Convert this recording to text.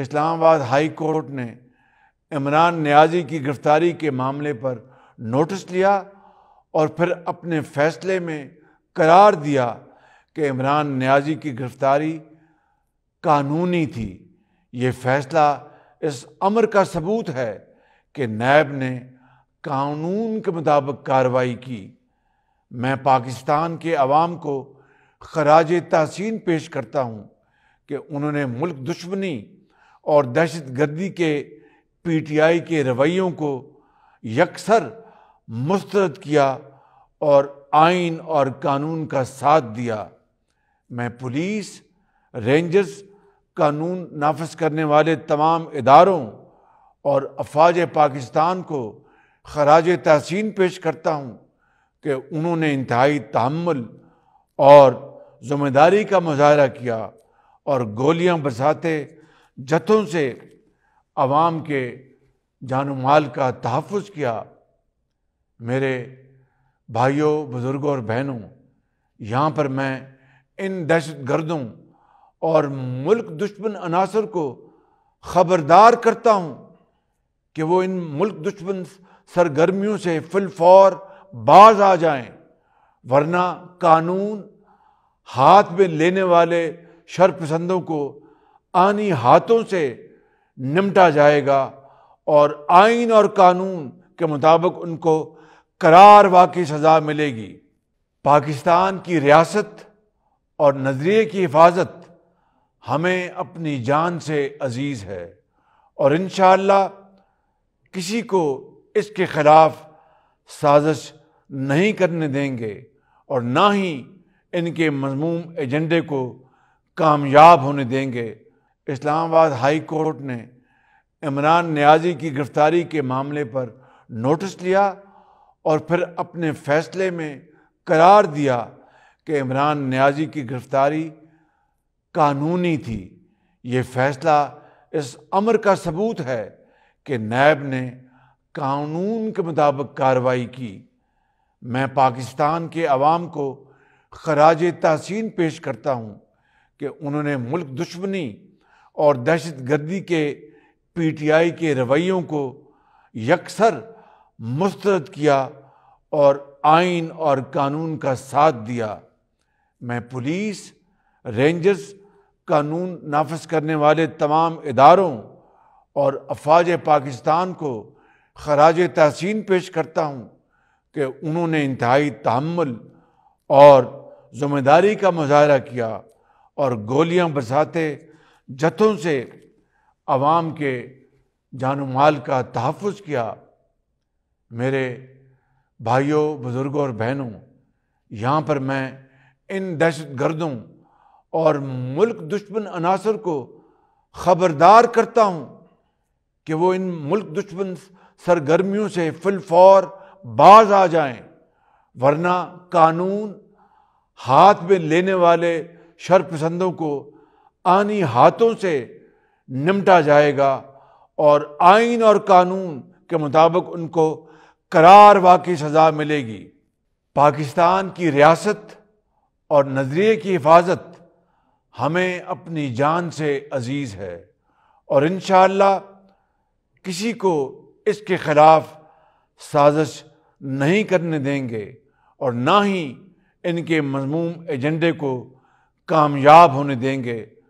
Islamabad high court ने इमरान न्याजी की गिरफ्तारी के मामले पर नोटिस लिया और फिर अपने फैसले में करार दिया कि इमरान न्याजी की गिरफ्तारी कानूनी थी ये फैसला इस अमर का सबूत है कि नैब ने कानून के मुताबिक कार्रवाई की मैं पाकिस्तान के अवाम को खराज तहसीन पेश करता हूँ कि उन्होंने मुल्क दुश्मनी और दहशत गर्दी के पीटीआई के रवैयों को यकसर मुस्तरद किया और आइन और कानून का साथ दिया मैं पुलिस रेंजर्स कानून नाफज करने वाले तमाम इदारों और अफवाज पाकिस्तान को खराज तहसीन पेश करता हूँ कि उन्होंने इंतहाई तहमल और ज़िम्मेदारी का मुजाहरा किया और गोलियाँ बसाते जतों से आवाम के जान माल का तहफ़ किया मेरे भाइयों बुज़ुर्गों और बहनों यहाँ पर मैं इन दहशत गर्दों और मुल्क दुश्मन अनासर को ख़बरदार करता हूँ कि वो इन मुल्क दुश्मन सरगर्मियों से फौर बाज आ जाएं वरना कानून हाथ में लेने वाले शरपसंदों को आनी हाथों से निमटा जाएगा और आइन और कानून के मुताबिक उनको करार वाकई सज़ा मिलेगी पाकिस्तान की रियासत और नज़रिए की हिफाजत हमें अपनी जान से अजीज़ है और इन किसी को इसके ख़िलाफ़ साजिश नहीं करने देंगे और ना ही इनके मजमूम एजेंडे को कामयाब होने देंगे इस्लामाबाद हाई कोर्ट ने इमरान न्याजी की गिरफ्तारी के मामले पर नोटिस लिया और फिर अपने फैसले में करार दिया कि इमरान न्याजी की गिरफ्तारी कानूनी थी ये फैसला इस अमर का सबूत है कि नैब ने कानून के मुताबिक कार्रवाई की मैं पाकिस्तान के अवाम को खराज तहसीन पेश करता हूँ कि उन्होंने मुल्क दुश्मनी और दहशत गर्दी के पीटीआई के रवैयों को यकसर मुस्तरद किया और आइन और कानून का साथ दिया मैं पुलिस रेंजर्स कानून नाफज करने वाले तमाम इदारों और अफवाज पाकिस्तान को खराज तहसीन पेश करता हूँ कि उन्होंने इंतहाई तहमल और ज़िम्मेदारी का मुजाहरा किया और गोलियाँ बसाते जतों से आवाम के जान माल का तहफ़ किया मेरे भाइयों बुज़ुर्गों और बहनों यहाँ पर मैं इन दहशत गर्दों और मुल्क दुश्मन अनासर को ख़बरदार करता हूँ कि वो इन मुल्क दुश्मन सरगर्मियों से फिलफौर बाज आ जाएं वरना कानून हाथ में लेने वाले शरपसंदों को आनी हाथों से निमटा जाएगा और आइन और कानून के मुताबिक उनको करार वाकई सज़ा मिलेगी पाकिस्तान की रियासत और नज़रिए की हिफाजत हमें अपनी जान से अजीज़ है और इन किसी को इसके ख़िलाफ़ साजिश नहीं करने देंगे और ना ही इनके मजमूम एजेंडे को कामयाब होने देंगे